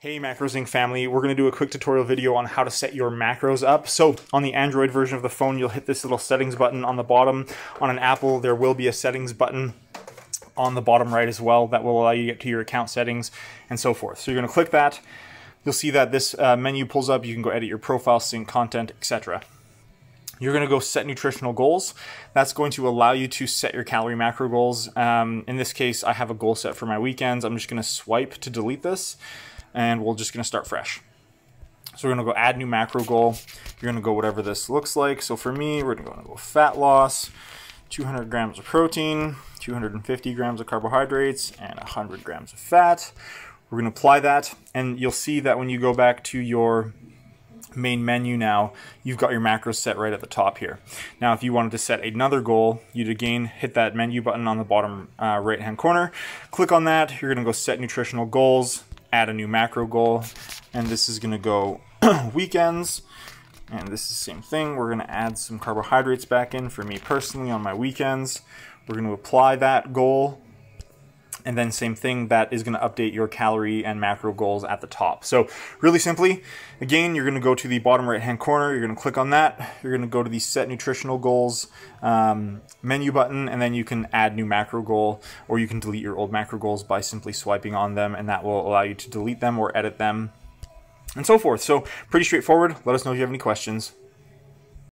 Hey Macrosing family, we're going to do a quick tutorial video on how to set your macros up. So on the Android version of the phone, you'll hit this little settings button on the bottom. On an Apple, there will be a settings button on the bottom right as well that will allow you to get to your account settings and so forth. So you're going to click that. You'll see that this uh, menu pulls up. You can go edit your profile, sync content, etc. You're going to go set nutritional goals. That's going to allow you to set your calorie macro goals. Um, in this case, I have a goal set for my weekends. I'm just going to swipe to delete this and we're just going to start fresh. So we're going to go add new macro goal. You're going to go whatever this looks like. So for me, we're going to go fat loss, 200 grams of protein, 250 grams of carbohydrates, and 100 grams of fat. We're going to apply that, and you'll see that when you go back to your main menu now, you've got your macros set right at the top here. Now, if you wanted to set another goal, you'd again hit that menu button on the bottom uh, right-hand corner, click on that, you're gonna go set nutritional goals, add a new macro goal. And this is going to go weekends. And this is the same thing. We're going to add some carbohydrates back in for me personally on my weekends. We're going to apply that goal and then same thing, that is gonna update your calorie and macro goals at the top. So really simply, again, you're gonna go to the bottom right-hand corner, you're gonna click on that, you're gonna go to the set nutritional goals um, menu button, and then you can add new macro goal, or you can delete your old macro goals by simply swiping on them, and that will allow you to delete them or edit them, and so forth. So pretty straightforward. Let us know if you have any questions.